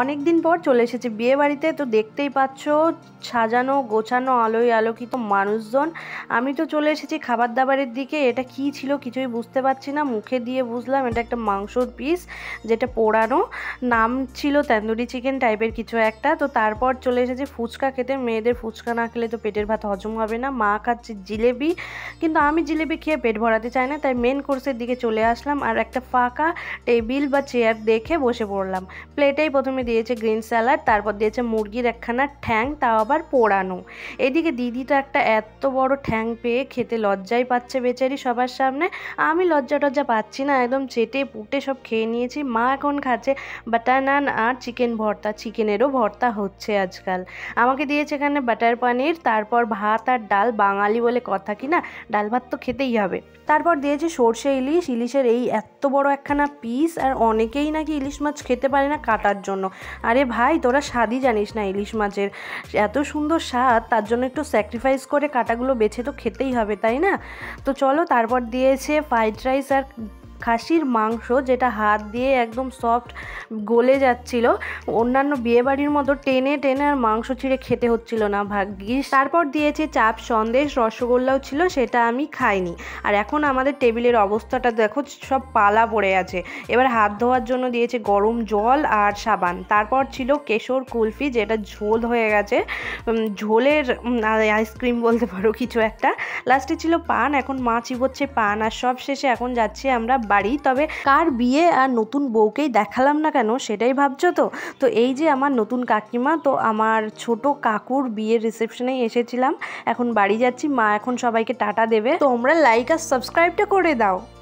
অনেক দিন পর চলে এসেছে বিয়ে বাড়িতে তো দেখতেই পাচ্ছ সাজানো গোছানো আলোয় আলোকিত মানুষজন আমি তো চলে এসেছি খাবার দাবারের দিকে এটা কি ছিল কিছুই বুঝতে পারছি না মুখে দিয়ে বুঝলাম এটা একটা মাংসর পিস যেটা পোড়ানো নাম ছিল তন্দুরি চিকেন টাইপের কিছু একটা তো তারপর চলে এসেছি ফুচকা খেতে মেয়েদের ফুচকা না খেলে তো পেটের ভাত হজম হবে না মা খাচ্ছে জিলেবি কিন্তু আমি জিলেবি খেয়ে পেট ভরাতে চাই না তাই মেন কোর্সের দিকে চলে আসলাম আর একটা ফাঁকা টেবিল বা চেয়ার দেখে বসে পড়লাম প্লেটেই প্রথমে প্রথমে দিয়েছে গ্রিন স্যালাড তারপর দিয়েছে মুরগির একখানা ঠ্যাং তাও আবার পোড়ানো এদিকে দিদিটা একটা এত বড় ঠ্যাং পেয়ে খেতে লজ্জাই পাচ্ছে বেচারি সবার সামনে আমি লজ্জা টজ্জা পাচ্ছি না একদম চেটে পুটে সব খেয়ে নিয়েছি মা এখন খাচ্ছে বাটার নান আর চিকেন ভর্তা চিকেনেরও ভর্তা হচ্ছে আজকাল আমাকে দিয়েছে এখানে বাটার পানির তারপর ভাত আর ডাল বাঙালি বলে কথা কি না ডাল ভাত তো খেতেই হবে তারপর দিয়েছে সর্ষে ইলিশ ইলিশের এই এত বড় একখানা পিস আর অনেকেই নাকি ইলিশ মাছ খেতে পারে না কাটার জন্য আরে ভাই তোরা স্বাদই জানিস না ইলিশ মাছের এত সুন্দর স্বাদ তার জন্য একটু স্যাক্রিফাইস করে কাটাগুলো বেছে তো খেতেই হবে তাই না তো চলো তারপর দিয়েছে ফ্রাইড রাইস আর খাসির মাংস যেটা হাত দিয়ে একদম সফট গলে যাচ্ছিল অন্যান্য বিয়েবাড়ির মতো টেনে টেনে আর মাংস ছিঁড়ে খেতে হচ্ছিল না ভাগ্যিস তারপর দিয়েছে চাপ সন্দেশ রসগোল্লাও ছিল সেটা আমি খাইনি আর এখন আমাদের টেবিলের অবস্থাটা দেখো সব পালা পড়ে আছে এবার হাত ধোয়ার জন্য দিয়েছে গরম জল আর সাবান তারপর ছিল কেশর কুলফি যেটা ঝোল হয়ে গেছে ঝোলের আইসক্রিম বলতে পারো কিছু একটা লাস্টে ছিল পান এখন মাছি হচ্ছে পান আর সব শেষে এখন যাচ্ছি আমরা বাড়ি তবে কার বিয়ে আর নতুন বউকেই দেখালাম না কেন সেটাই ভাবছো তো তো এই যে আমার নতুন কাকিমা তো আমার ছোট কাকুর বিয়ের রিসেপশনেই এসেছিলাম এখন বাড়ি যাচ্ছি মা এখন সবাইকে টাটা দেবে তোমরা লাইক আর সাবস্ক্রাইবটা করে দাও